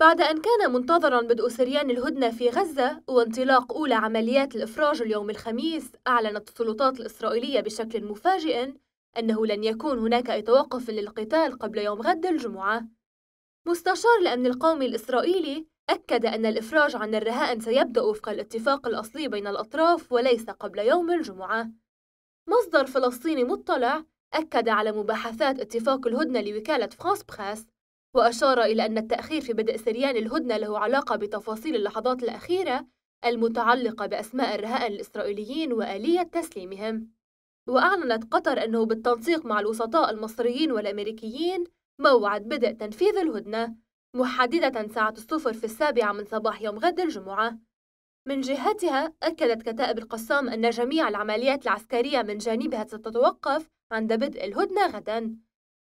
بعد أن كان منتظرا بدء سريان الهدنة في غزة وانطلاق أولى عمليات الإفراج اليوم الخميس أعلنت السلطات الإسرائيلية بشكل مفاجئ أنه لن يكون هناك أي توقف للقتال قبل يوم غد الجمعة مستشار الأمن القومي الإسرائيلي أكد أن الإفراج عن الرهائن سيبدأ وفق الاتفاق الأصلي بين الأطراف وليس قبل يوم الجمعة مصدر فلسطيني مطلع أكد على مباحثات اتفاق الهدنة لوكالة فرانس بريس وأشار إلى أن التأخير في بدء سريان الهدنة له علاقة بتفاصيل اللحظات الأخيرة المتعلقة بأسماء الرهائن الإسرائيليين وآلية تسليمهم وأعلنت قطر أنه بالتنسيق مع الوسطاء المصريين والأمريكيين موعد بدء تنفيذ الهدنة محددة ساعة الصفر في السابعة من صباح يوم غد الجمعة من جهتها أكدت كتائب القسام أن جميع العمليات العسكرية من جانبها ستتوقف عند بدء الهدنة غداً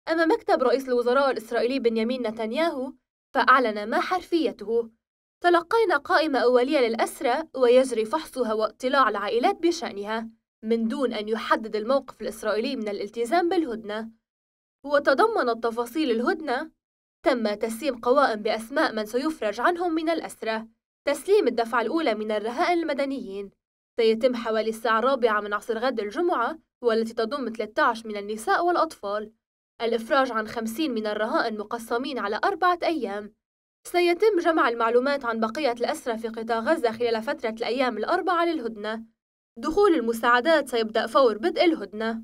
أما مكتب رئيس الوزراء الإسرائيلي بنيامين نتنياهو فأعلن ما حرفيته تلقينا قائمة أولية للأسرى ويجري فحصها واطلاع العائلات بشأنها من دون أن يحدد الموقف الإسرائيلي من الالتزام بالهدنة وتضمنت تفاصيل الهدنة تم تسليم قوائم بأسماء من سيفرج عنهم من الأسرة تسليم الدفعة الأولى من الرهائن المدنيين سيتم حوالي الساعة الرابعة من عصر غد الجمعة والتي تضم 13 من النساء والأطفال الإفراج عن 50 من الرهائن مقسمين على أربعة أيام سيتم جمع المعلومات عن بقية الأسرى في قطاع غزة خلال فترة الأيام الأربعة للهدنة دخول المساعدات سيبدأ فور بدء الهدنة